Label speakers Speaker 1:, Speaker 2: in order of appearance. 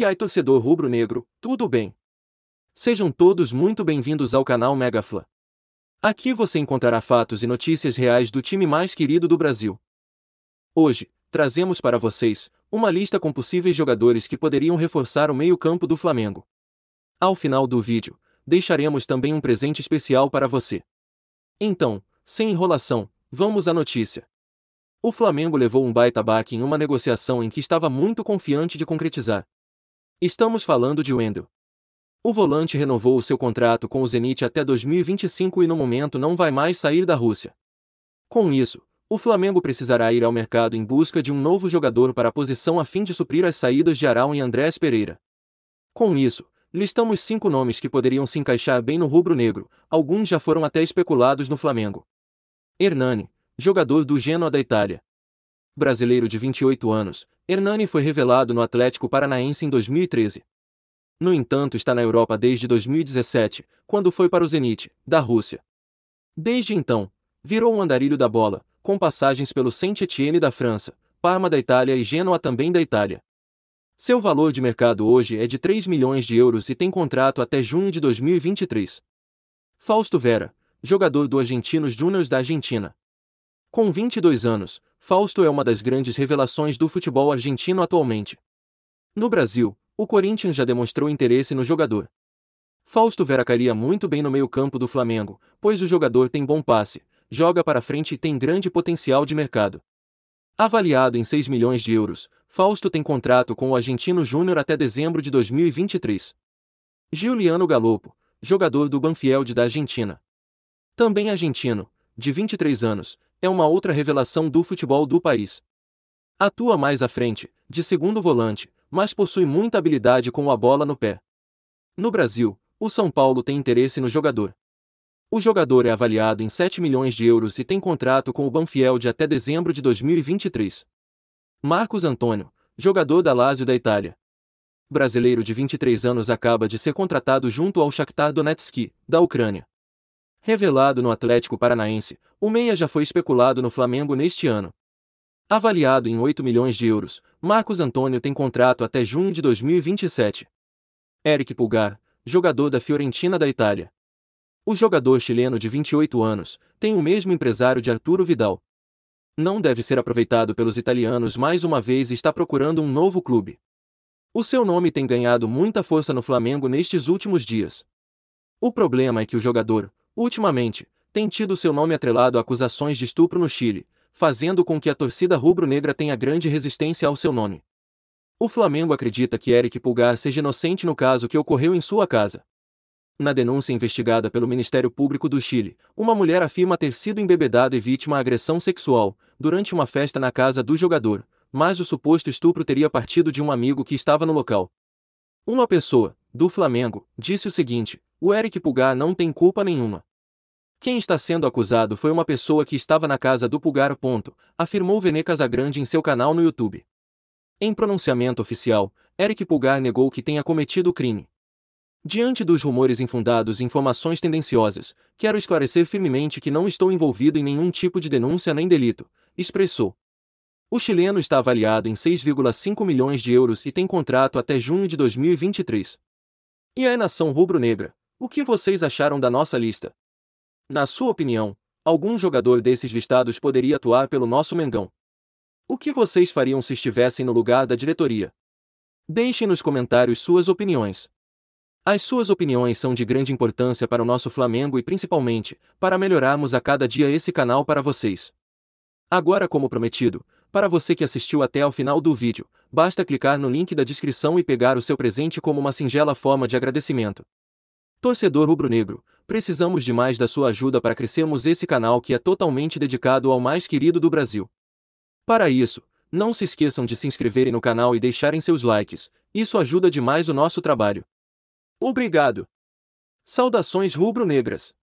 Speaker 1: E aí, torcedor rubro-negro, tudo bem? Sejam todos muito bem-vindos ao canal Megafla. Aqui você encontrará fatos e notícias reais do time mais querido do Brasil. Hoje, trazemos para vocês uma lista com possíveis jogadores que poderiam reforçar o meio-campo do Flamengo. Ao final do vídeo, deixaremos também um presente especial para você. Então, sem enrolação, vamos à notícia. O Flamengo levou um baita baque em uma negociação em que estava muito confiante de concretizar. Estamos falando de Wendel. O volante renovou o seu contrato com o Zenit até 2025 e no momento não vai mais sair da Rússia. Com isso, o Flamengo precisará ir ao mercado em busca de um novo jogador para a posição a fim de suprir as saídas de Arão e Andrés Pereira. Com isso, listamos cinco nomes que poderiam se encaixar bem no rubro-negro, alguns já foram até especulados no Flamengo. Hernani, jogador do Genoa da Itália brasileiro de 28 anos, Hernani foi revelado no Atlético Paranaense em 2013. No entanto, está na Europa desde 2017, quando foi para o Zenit, da Rússia. Desde então, virou um andarilho da bola, com passagens pelo Saint-Étienne da França, Parma da Itália e Genoa também da Itália. Seu valor de mercado hoje é de 3 milhões de euros e tem contrato até junho de 2023. Fausto Vera, jogador do Argentinos Juniors da Argentina. Com 22 anos, Fausto é uma das grandes revelações do futebol argentino atualmente. No Brasil, o Corinthians já demonstrou interesse no jogador. Fausto veracaria muito bem no meio-campo do Flamengo, pois o jogador tem bom passe, joga para frente e tem grande potencial de mercado. Avaliado em 6 milhões de euros, Fausto tem contrato com o argentino Júnior até dezembro de 2023. Giuliano Galopo, jogador do Banfield da Argentina. Também argentino, de 23 anos, é uma outra revelação do futebol do país. Atua mais à frente, de segundo volante, mas possui muita habilidade com a bola no pé. No Brasil, o São Paulo tem interesse no jogador. O jogador é avaliado em 7 milhões de euros e tem contrato com o Banfiel de até dezembro de 2023. Marcos Antônio, jogador da Lazio da Itália. Brasileiro de 23 anos acaba de ser contratado junto ao Shakhtar Donetsk, da Ucrânia. Revelado no Atlético Paranaense, o Meia já foi especulado no Flamengo neste ano. Avaliado em 8 milhões de euros, Marcos Antônio tem contrato até junho de 2027. Eric Pulgar, jogador da Fiorentina da Itália. O jogador chileno de 28 anos tem o mesmo empresário de Arturo Vidal. Não deve ser aproveitado pelos italianos mais uma vez e está procurando um novo clube. O seu nome tem ganhado muita força no Flamengo nestes últimos dias. O problema é que o jogador, Ultimamente, tem tido seu nome atrelado a acusações de estupro no Chile, fazendo com que a torcida rubro-negra tenha grande resistência ao seu nome. O Flamengo acredita que Eric Pulgar seja inocente no caso que ocorreu em sua casa. Na denúncia investigada pelo Ministério Público do Chile, uma mulher afirma ter sido embebedada e vítima de agressão sexual durante uma festa na casa do jogador, mas o suposto estupro teria partido de um amigo que estava no local. Uma pessoa, do Flamengo, disse o seguinte: o Eric Pulgar não tem culpa nenhuma. Quem está sendo acusado foi uma pessoa que estava na casa do Pulgar. Ponto, afirmou Vene Casagrande em seu canal no YouTube. Em pronunciamento oficial, Eric Pulgar negou que tenha cometido o crime. Diante dos rumores infundados e informações tendenciosas, quero esclarecer firmemente que não estou envolvido em nenhum tipo de denúncia nem delito, expressou. O chileno está avaliado em 6,5 milhões de euros e tem contrato até junho de 2023. E a nação rubro-negra, o que vocês acharam da nossa lista? Na sua opinião, algum jogador desses listados poderia atuar pelo nosso Mengão? O que vocês fariam se estivessem no lugar da diretoria? Deixem nos comentários suas opiniões. As suas opiniões são de grande importância para o nosso Flamengo e principalmente para melhorarmos a cada dia esse canal para vocês. Agora, como prometido, para você que assistiu até ao final do vídeo, basta clicar no link da descrição e pegar o seu presente como uma singela forma de agradecimento. Torcedor rubro-negro, Precisamos de mais da sua ajuda para crescermos esse canal que é totalmente dedicado ao mais querido do Brasil. Para isso, não se esqueçam de se inscreverem no canal e deixarem seus likes, isso ajuda demais o nosso trabalho. Obrigado! Saudações rubro-negras!